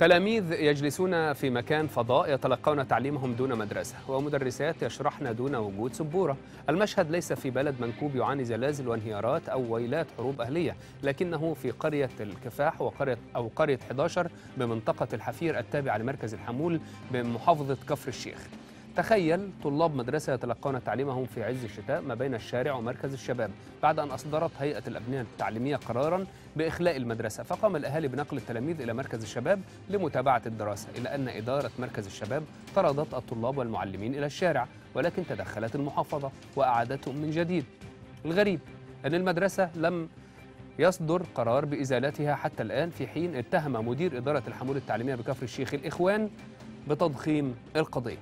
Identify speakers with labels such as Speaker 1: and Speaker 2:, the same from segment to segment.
Speaker 1: تلاميذ يجلسون في مكان فضاء يتلقون تعليمهم دون مدرسة ومدرسات يشرحن دون وجود سبورة المشهد ليس في بلد منكوب يعاني زلازل وانهيارات أو ويلات حروب أهلية لكنه في قرية الكفاح وقرية أو قرية 11 بمنطقة الحفير التابعة لمركز الحمول بمحافظة كفر الشيخ تخيل طلاب مدرسة يتلقون تعليمهم في عز الشتاء ما بين الشارع ومركز الشباب بعد أن أصدرت هيئة الأبنية التعليمية قرارا بإخلاء المدرسة فقام الأهالي بنقل التلاميذ إلى مركز الشباب لمتابعة الدراسة إلا أن إدارة مركز الشباب طردت الطلاب والمعلمين إلى الشارع ولكن تدخلت المحافظة وأعادتهم من جديد الغريب أن المدرسة لم يصدر قرار بإزالتها حتى الآن في حين اتهم مدير إدارة الحمول التعليمية بكفر الشيخ الإخوان بتضخيم القضيه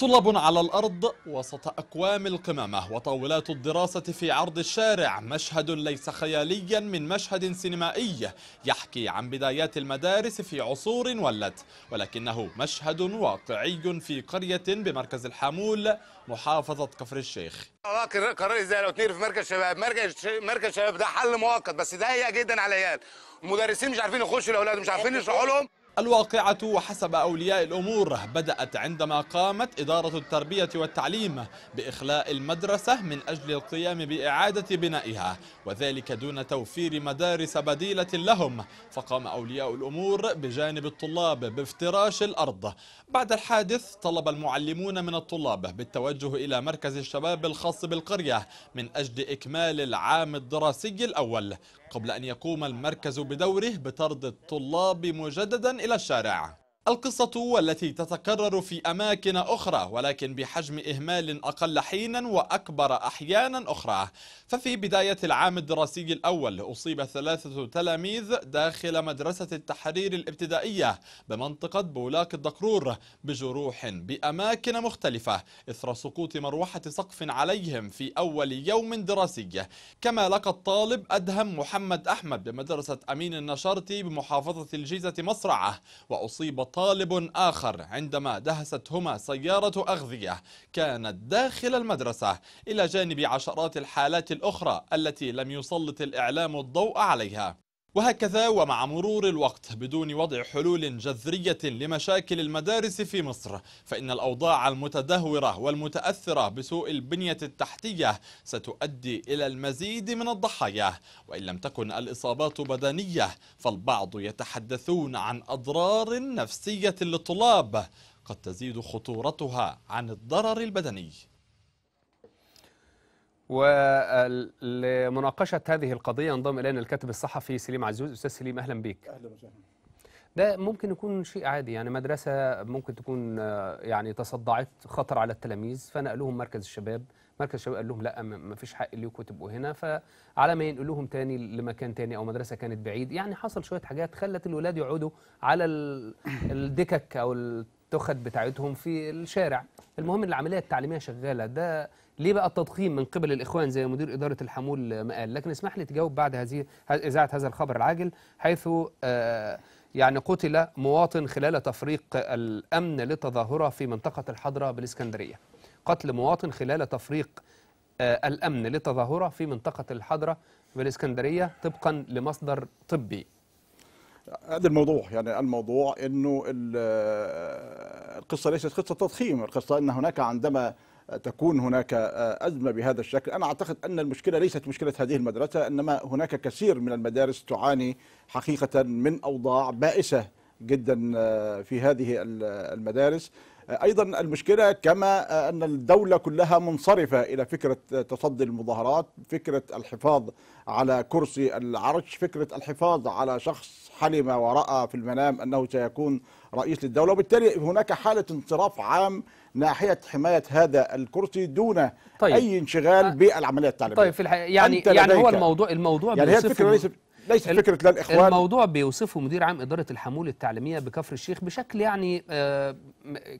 Speaker 2: طلاب على الأرض وسط أكوام القمامة وطاولات الدراسة في عرض الشارع مشهد ليس خياليا من مشهد سينمائي يحكي عن بدايات المدارس في عصور ولت ولكنه مشهد واقعي في قرية بمركز الحامول محافظة كفر الشيخ
Speaker 3: قرار زي لو في مركز شباب مركز مركز شباب ده حل مؤقت بس ضيق جدا على العيال المدرسين مش عارفين يخشوا الأولاد مش عارفين يشرحوا لهم
Speaker 2: الواقعة وحسب أولياء الأمور بدأت عندما قامت إدارة التربية والتعليم بإخلاء المدرسة من أجل القيام بإعادة بنائها وذلك دون توفير مدارس بديلة لهم فقام أولياء الأمور بجانب الطلاب بافتراش الأرض بعد الحادث طلب المعلمون من الطلاب بالتوجه إلى مركز الشباب الخاص بالقرية من أجل إكمال العام الدراسي الأول قبل أن يقوم المركز بدوره بطرد الطلاب مجددا إلى الشارع القصة والتي تتكرر في أماكن أخرى ولكن بحجم إهمال أقل حينا وأكبر أحيانا أخرى ففي بداية العام الدراسي الأول أصيب ثلاثة تلاميذ داخل مدرسة التحرير الابتدائية بمنطقة بولاك الدقرور بجروح بأماكن مختلفة إثر سقوط مروحة سقف عليهم في أول يوم دراسي كما لقى الطالب أدهم محمد أحمد بمدرسة أمين النشرتي بمحافظة الجيزة مصرعة وأصيب وطالب آخر عندما دهستهما سيارة أغذية كانت داخل المدرسة إلى جانب عشرات الحالات الأخرى التي لم يسلط الإعلام الضوء عليها وهكذا ومع مرور الوقت بدون وضع حلول جذرية لمشاكل المدارس في مصر فإن الأوضاع المتدهورة والمتأثرة بسوء البنية التحتية ستؤدي إلى المزيد من الضحايا وإن لم تكن الإصابات بدنية فالبعض يتحدثون عن أضرار نفسية للطلاب قد تزيد خطورتها عن الضرر البدني ولمناقشه هذه القضيه انضم الينا
Speaker 1: الكاتب الصحفي سليم عزوز استاذ سليم اهلا بك اهلا وسهلا ده ممكن يكون شيء عادي يعني مدرسه ممكن تكون يعني تصدعت خطر على التلاميذ فنقلوهم مركز الشباب مركز الشباب قال لهم لا ما فيش حق ليكم تبقوا هنا فعلى ما ينقلوهم تاني لمكان تاني او مدرسه كانت بعيد يعني حصل شويه حاجات خلت الولاد يقعدوا على الدكك او التخت بتاعتهم في الشارع المهم العمليه التعليميه شغاله ده ليه بقى التضخيم من قبل الاخوان زي مدير اداره الحمول ما قال لكن اسمح لي تجاوب بعد هذه اذاعه هذا الخبر العاجل حيث آه، يعني قتل مواطن خلال تفريق الامن لتظاهره في منطقه الحضره بالاسكندريه قتل مواطن خلال تفريق آه، الامن لتظاهره في منطقه الحضره بالاسكندريه طبقا لمصدر طبي
Speaker 4: هذا الموضوع يعني الموضوع انه القصه ليست قصه تضخيم القصه ان هناك عندما تكون هناك أزمة بهذا الشكل أنا أعتقد أن المشكلة ليست مشكلة هذه المدرسة إنما هناك كثير من المدارس تعاني حقيقة من أوضاع بائسة جدا آه، في هذه المدارس آه، ايضا المشكله كما آه، ان الدوله كلها منصرفه الى فكره تصدي المظاهرات فكره الحفاظ على كرسي العرش فكره الحفاظ على شخص حلم وراى في المنام انه سيكون رئيس للدوله وبالتالي هناك حاله انصراف عام ناحيه حمايه هذا الكرسي دون طيب. اي انشغال بالعمليه التعليميه طيب في الحقيقه يعني يعني هو الموضوع الموضوع يعني هي الفكره ليست ليس فكره لا الاخوان الموضوع
Speaker 1: بيوصفه مدير عام اداره الحمول التعليميه بكفر الشيخ بشكل يعني آه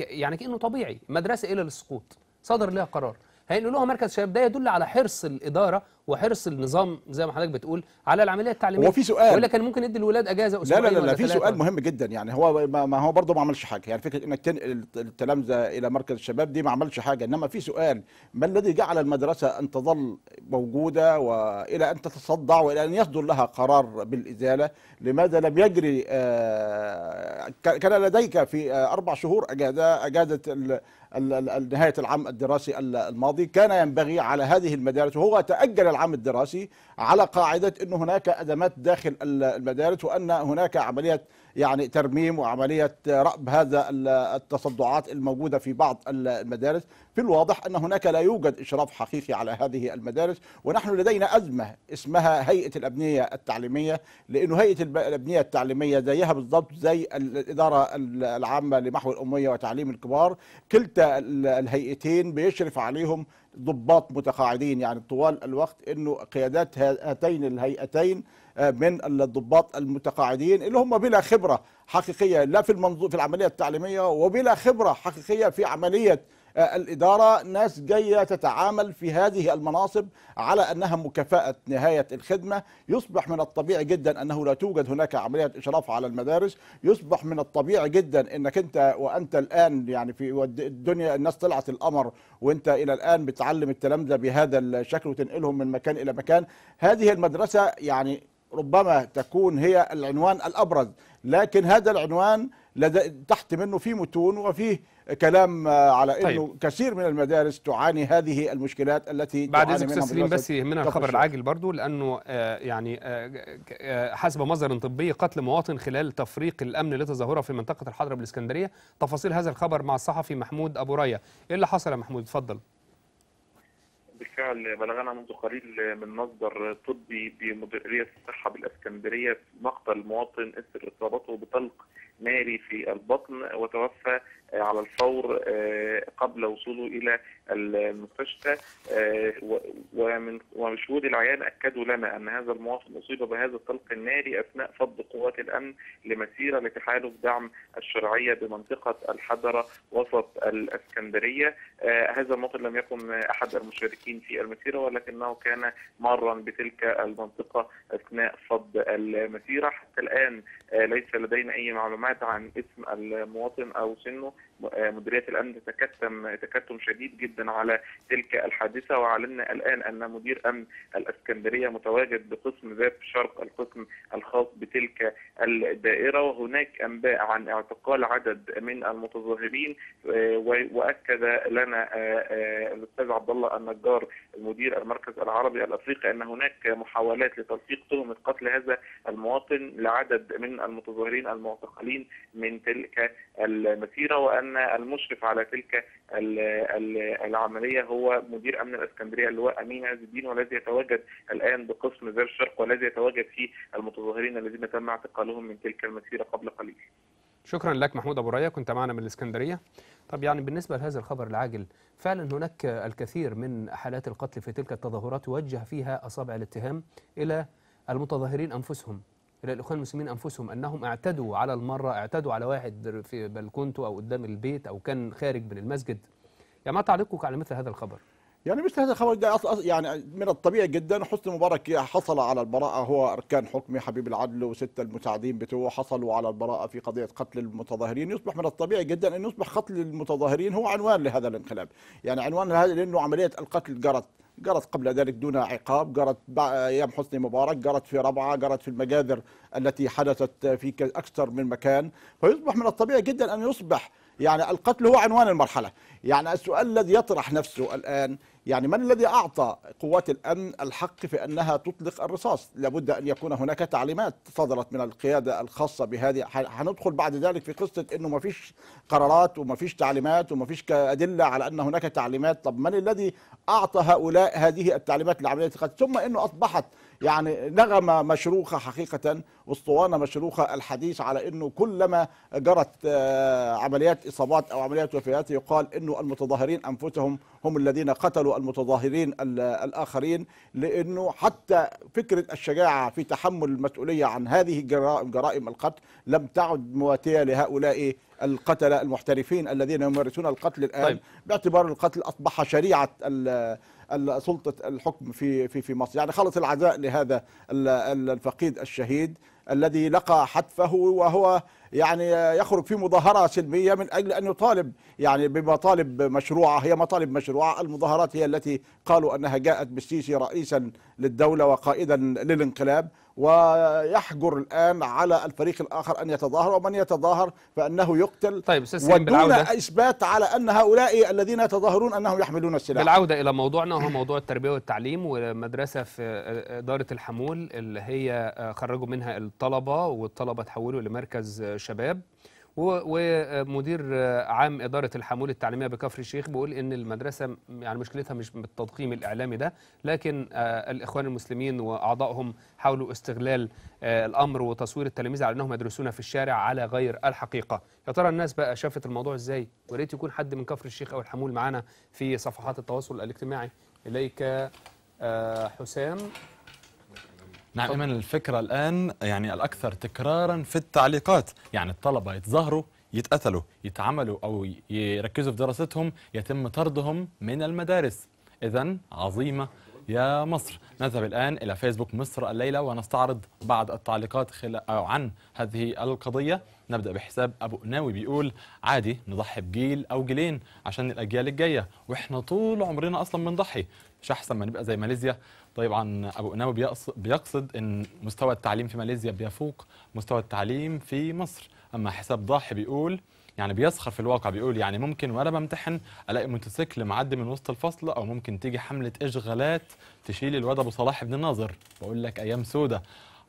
Speaker 1: يعني كانه طبيعي مدرسه الى للسقوط صدر لها قرار هينقلوها يعني مركز شباب ده يدل على حرص الاداره وحرص النظام زي ما حضرتك بتقول على العمليه التعليميه وفي سؤال ولا كان ممكن يدي الولاد اجازه اسبوعين لا لا لا, لا في سؤال مهم
Speaker 4: جدا يعني هو ما هو برضه ما عملش حاجه يعني فكره انك تنقل التلامذه الى مركز الشباب دي ما عملش حاجه انما في سؤال ما الذي جعل المدرسه ان تظل موجوده والى ان تتصدع والى ان يصدر لها قرار بالازاله لماذا لم يجري آه، كان لديك في آه، اربع شهور اجازه اجازه نهاية العام الدراسي الماضي كان ينبغي على هذه المدارس وهو تأجل العام الدراسي على قاعدة أن هناك أدمات داخل المدارس وأن هناك عملية يعني ترميم وعملية رأب هذا التصدعات الموجودة في بعض المدارس في الواضح أن هناك لا يوجد إشراف حقيقي على هذه المدارس ونحن لدينا أزمة اسمها هيئة الأبنية التعليمية لأنه هيئة الأبنية التعليمية زيها بالضبط زي الإدارة العامة لمحو الأمية وتعليم الكبار كلتا الهيئتين بيشرف عليهم ضباط متقاعدين يعني طوال الوقت انه قيادات هاتين الهيئتين آه، من الضباط المتقاعدين اللي هم بلا خبره حقيقيه لا في المنظور في العمليه التعليميه وبلا خبره حقيقيه في عمليه آه، الإدارة ناس جاية تتعامل في هذه المناصب على أنها مكافأة نهاية الخدمة يصبح من الطبيعي جدا أنه لا توجد هناك عملية إشراف على المدارس يصبح من الطبيعي جدا أنك أنت وأنت الآن يعني في الدنيا الناس طلعت القمر وأنت إلى الآن بتعلم التلامذة بهذا الشكل وتنقلهم من مكان إلى مكان هذه المدرسة يعني ربما تكون هي العنوان الأبرز لكن هذا العنوان تحت منه في متون وفيه كلام آه، على انه طيب. كثير من المدارس تعاني هذه المشكلات التي بعد اذنك تسليم بس يهمنا الخبر العاجل
Speaker 1: برضو لانه آه، يعني آه، حسب مصدر طبي قتل مواطن خلال تفريق الامن لتظاهره في منطقه الحضره بالاسكندريه تفاصيل هذا الخبر مع الصحفي محمود ابو ريه ايه اللي حصل يا محمود اتفضل
Speaker 3: بالفعل بلغنا منذ قليل من مصدر طبي بمديريه الصحه بالاسكندريه مقتل مواطن اثر اصابته بطلق ناري في البطن وتوفى آه، على الفور آه، قبل وصوله الى المستشفى آه، ومن ومشهود العيان اكدوا لنا ان هذا المواطن اصيب بهذا الطلق الناري اثناء فض قوات الامن لمسيره لتحالف دعم الشرعيه بمنطقه الحضره وسط الاسكندريه هذا المواطن لم يكن احد المشاركين في المسيره ولكنه كان مارا بتلك المنطقه اثناء فض المسيره حتى الان ليس لدينا اي معلومات ابتعد عن اسم المواطن او سنه آه، مديريه الامن تكتم تكتم شديد جدا على تلك الحادثه وعلمنا الان ان مدير امن الاسكندريه متواجد بقسم باب شرق القسم الخاص بتلك الدائره وهناك انباء عن اعتقال عدد من المتظاهرين آه، واكد لنا آه، الاستاذ عبد الله النجار مدير المركز العربي الافريقي ان هناك محاولات لتلفيق تهمه قتل هذا المواطن لعدد من المتظاهرين المعتقلين من تلك المسيره وان ان المشرف على تلك العمليه هو مدير امن الاسكندريه اللواء امين عز الدين والذي يتواجد الان بقسم زير الشرق والذي يتواجد فيه المتظاهرين الذين تم اعتقالهم من تلك المسيره قبل قليل.
Speaker 1: شكرا لك محمود ابو ريا كنت معنا من الاسكندريه. طب يعني بالنسبه لهذا الخبر العاجل فعلا هناك الكثير من حالات القتل في تلك التظاهرات وجه فيها اصابع الاتهام الى المتظاهرين انفسهم إلى الإخوان المسلمين أنفسهم أنهم اعتدوا على المرة اعتدوا على واحد في بلكونته أو قدام البيت أو كان خارج من المسجد يعني ما تعليقك على مثل هذا الخبر
Speaker 4: يعني مش هذا الخبر يعني من الطبيعي جدا حسني مبارك حصل على البراءه هو اركان حكمي حبيب العدل وسته المساعدين بتوعه حصلوا على البراءه في قضيه قتل المتظاهرين يصبح من الطبيعي جدا ان يصبح قتل المتظاهرين هو عنوان لهذا الانقلاب يعني عنوان لهذا لانه عمليه القتل جرت جرت قبل ذلك دون عقاب جرت ايام حسني مبارك جرت في ربعه جرت في المجازر التي حدثت في اكثر من مكان فيصبح من الطبيعي جدا ان يصبح يعني القتل هو عنوان المرحلة يعني السؤال الذي يطرح نفسه الآن يعني من الذي أعطى قوات الأمن الحق في أنها تطلق الرصاص لابد أن يكون هناك تعليمات صدرت من القيادة الخاصة بهذه هندخل بعد ذلك في قصة أنه ما فيش قرارات وما فيش تعليمات وما فيش أدلة على أن هناك تعليمات طب من الذي أعطى هؤلاء هذه التعليمات لعملية القتل ثم أنه أصبحت يعني نغمة مشروخة حقيقة أسطوانة مشروخة الحديث على أنه كلما جرت آه، عمليات إصابات أو عمليات وفيات يقال أنه المتظاهرين أنفسهم هم الذين قتلوا المتظاهرين الآخرين لأنه حتى فكرة الشجاعة في تحمل المسؤولية عن هذه جرائم القتل لم تعد مواتية لهؤلاء القتلة المحترفين الذين يمارسون القتل الآن طيب. باعتبار القتل أصبح شريعة سلطه الحكم في في في مصر يعني خلص العزاء لهذا الفقيد الشهيد الذي لقى حتفه وهو يعني يخرج في مظاهرة سلمية من أجل أن يطالب يعني بمطالب مشروعة هي مطالب مشروعة المظاهرات هي التي قالوا أنها جاءت بالسيسي رئيسا للدولة وقائدا للانقلاب ويحجر الآن على الفريق الآخر أن يتظاهر ومن يتظاهر فأنه يقتل طيب ودون بالعودة. إثبات على أن هؤلاء الذين يتظاهرون أنهم يحملون السلاح بالعودة
Speaker 1: إلى موضوعنا وهو موضوع التربية والتعليم ومدرسة في إدارة الحمول اللي هي خرجوا منها الطلبة والطلبة تحولوا لمركز شباب ومدير عام إدارة الحمول التعليمية بكفر الشيخ بيقول إن المدرسة يعني مشكلتها مش بالتضخيم الإعلامي ده لكن الإخوان المسلمين وأعضائهم حاولوا استغلال الأمر وتصوير التلاميذ على أنهم يدرسون في الشارع على غير الحقيقة يا ترى الناس بقى شافت الموضوع إزاي وريت يكون حد من كفر الشيخ أو الحمول معانا في صفحات التواصل الاجتماعي إليك آه، حسام
Speaker 2: نعم ايمن الفكره الان يعني الاكثر تكرارا في التعليقات يعني الطلبه يتظاهروا يتقتلوا يتعملوا او يركزوا في دراستهم يتم طردهم من المدارس اذا عظيمه يا مصر نذهب الآن إلى فيسبوك مصر الليلة ونستعرض بعض التعليقات خل... أو عن هذه القضية نبدأ بحساب أبو ناوي بيقول عادي نضحي بجيل أو جيلين عشان الأجيال الجاية وإحنا طول عمرنا أصلا بنضحي مش أحسن ما نبقى زي ماليزيا طبعا ابو قناوي بيقصد ان مستوى التعليم في ماليزيا بيفوق مستوى التعليم في مصر اما حساب ضاحي بيقول يعني بيسخر في الواقع بيقول يعني ممكن وانا بمتحن الاقي موتوسيكل معدي من وسط الفصل او ممكن تيجي حمله اشغالات تشيل الواد ابو صلاح بن الناظر بقول لك ايام سودة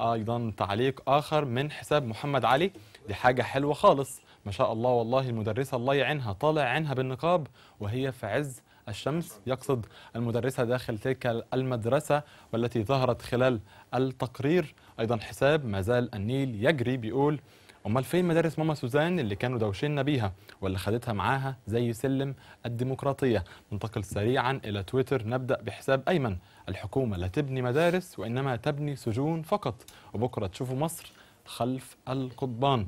Speaker 2: ايضا تعليق اخر من حساب محمد علي دي حاجه حلوه خالص ما شاء الله والله المدرسه الله يعينها طالع عينها بالنقاب وهي في عز الشمس يقصد المدرسة داخل تلك المدرسة والتي ظهرت خلال التقرير أيضا حساب ما زال النيل يجري بيقول امال فين مدارس ماما سوزان اللي كانوا دوشنا بيها واللي خدتها معاها زي سلم الديمقراطيه ننتقل سريعا الى تويتر نبدا بحساب ايمن الحكومه لا تبني مدارس وانما تبني سجون فقط وبكره تشوفوا مصر خلف القضبان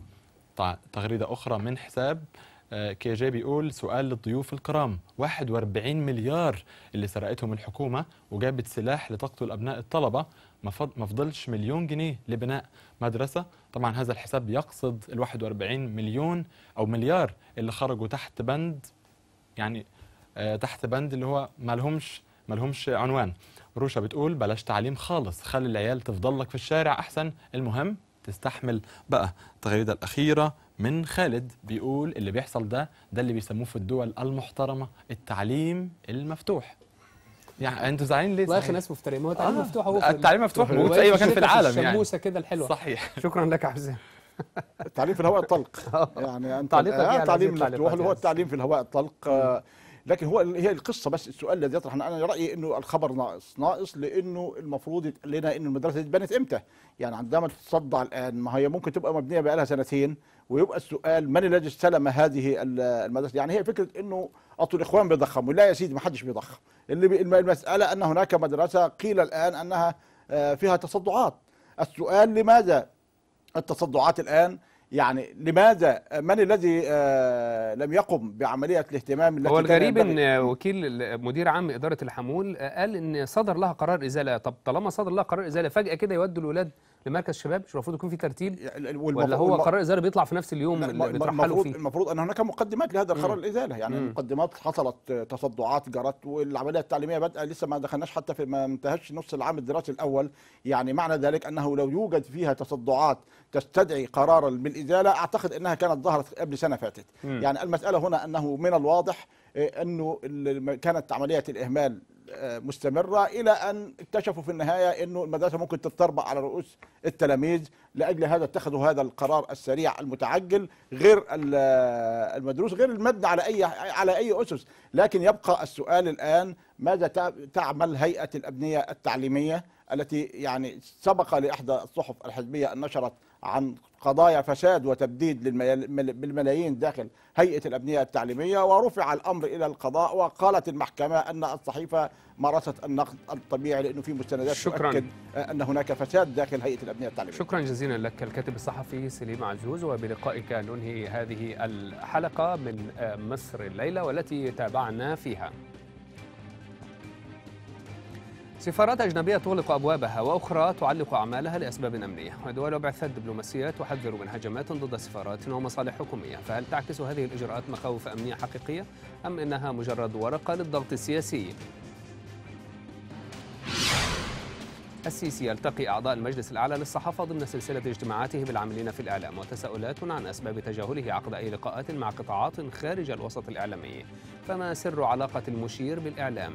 Speaker 2: تغريده اخرى من حساب جي آه، بيقول سؤال للضيوف الكرام 41 مليار اللي سرقتهم الحكومة وجابت سلاح لتقتل أبناء الطلبة ما فضلش مليون جنيه لبناء مدرسة طبعا هذا الحساب يقصد ال 41 مليون أو مليار اللي خرجوا تحت بند يعني آه، تحت بند اللي هو ما لهمش ما لهمش عنوان روشا بتقول بلاش تعليم خالص خلي العيال تفضل لك في الشارع أحسن المهم تستحمل بقى التغريدة الأخيرة من خالد بيقول اللي بيحصل ده ده اللي بيسموه في الدول المحترمه التعليم المفتوح يعني انتوا زعلانين ليه؟ والله ناس مفترين ما هو التعليم آه. مفتوح هو آه، التعليم مفتوح موجود في اي مكان في العالم يعني الشموسه كده
Speaker 4: الحلوه صحيح شكرا لك يا حسين التعليم في الهواء الطلق آه. يعني انت آه يعني تعليم المفتوح اللي هو التعليم في الهواء الطلق آه، لكن هو هي القصه بس السؤال الذي يطرح انا رايي انه الخبر ناقص ناقص لانه المفروض يتقال لنا انه المدرسه دي اتبنت امتى يعني عندما تتصدع الان ما هي ممكن تبقى مبنيه بقى لها سنتين ويبقى السؤال من الذي استلم هذه المدرسه يعني هي فكره انه اصل الاخوان بيضخموا لا يا سيدي ما حدش بيضخم اللي بي المساله ان هناك مدرسه قيل الان انها آه، فيها تصدعات السؤال لماذا التصدعات الان يعني لماذا من الذي آه، لم يقم بعمليه الاهتمام التي هو الغريب ان
Speaker 1: وكيل مدير عام اداره الحمول قال ان صدر لها قرار ازاله طب طالما صدر لها قرار ازاله فجاه كده يودوا الولاد لمركز شباب مش المفروض يكون في ترتيب ولا هو قرار الازاله بيطلع في نفس اليوم اللي بترحلوا فيه
Speaker 4: المفروض ان هناك مقدمات لهذا القرار الازاله يعني مم. مقدمات حصلت آه، تصدعات جرت والعمليه التعليميه بدأ لسه ما دخلناش حتى في ما انتهتش نص العام الدراسي الاول يعني معنى ذلك انه لو يوجد فيها تصدعات تستدعي قرارا بالازاله اعتقد انها كانت ظهرت قبل سنه فاتت مم. يعني المساله هنا انه من الواضح إيه، انه كانت عمليه الاهمال آه، مستمره الى ان اكتشفوا في النهايه انه المدرسه ممكن تتطربق على رؤوس التلاميذ لاجل هذا اتخذوا هذا القرار السريع المتعجل غير المدروس غير المبنى على اي على اي اسس لكن يبقى السؤال الان ماذا تعمل هيئه الابنيه التعليميه التي يعني سبق لاحدى الصحف الحزبيه ان نشرت عن قضايا فساد وتبديد بالملايين داخل هيئة الأبنية التعليمية ورفع الأمر إلى القضاء وقالت المحكمة أن الصحيفة مارست النقد الطبيعي لأنه في مستندات شكرا. تؤكد أن هناك فساد داخل هيئة الأبنية التعليمية شكرا
Speaker 1: جزيلا لك الكاتب الصحفي سليم عجوز وبلقائك ننهي هذه الحلقة من مصر الليلة والتي تابعنا فيها سفارات أجنبية تغلق أبوابها وأخرى تعلق أعمالها لأسباب أمنية ودول وبعثات دبلوماسيات تحذر من هجمات ضد سفارات ومصالح حكومية فهل تعكس هذه الإجراءات مخاوف أمنية حقيقية أم إنها مجرد ورقة للضغط السياسي السيسي يلتقي أعضاء المجلس الأعلى للصحافة ضمن سلسلة اجتماعاته بالعاملين في الإعلام وتساؤلات عن أسباب تجاهله عقد أي لقاءات مع قطاعات خارج الوسط الإعلامي فما سر علاقة المشير بالإعلام؟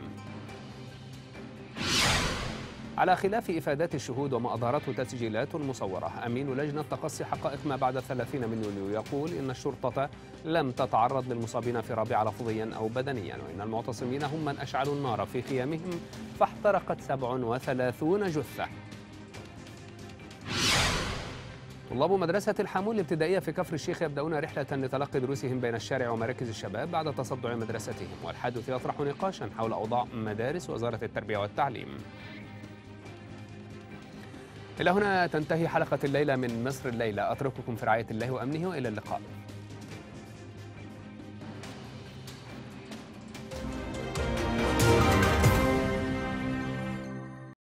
Speaker 1: على خلاف إفادات الشهود وما أظهرته تسجيلات مصورة أمين لجنة تقصي حقائق ما بعد 30 من يوليو يقول إن الشرطة لم تتعرض للمصابين في ربيع لفظيا أو بدنيا وإن المعتصمين هم من أشعلوا النار في خيامهم فاحترقت 37 جثة طلاب مدرسة الحامون الابتدائية في كفر الشيخ يبدأون رحلة لتلقي دروسهم بين الشارع ومراكز الشباب بعد تصدع مدرستهم والحادث يطرح نقاشا حول أوضاع مدارس وزارة التربية والتعليم إلى هنا تنتهي حلقة الليلة من مصر الليلة أترككم في رعاية الله وأمنه وإلى اللقاء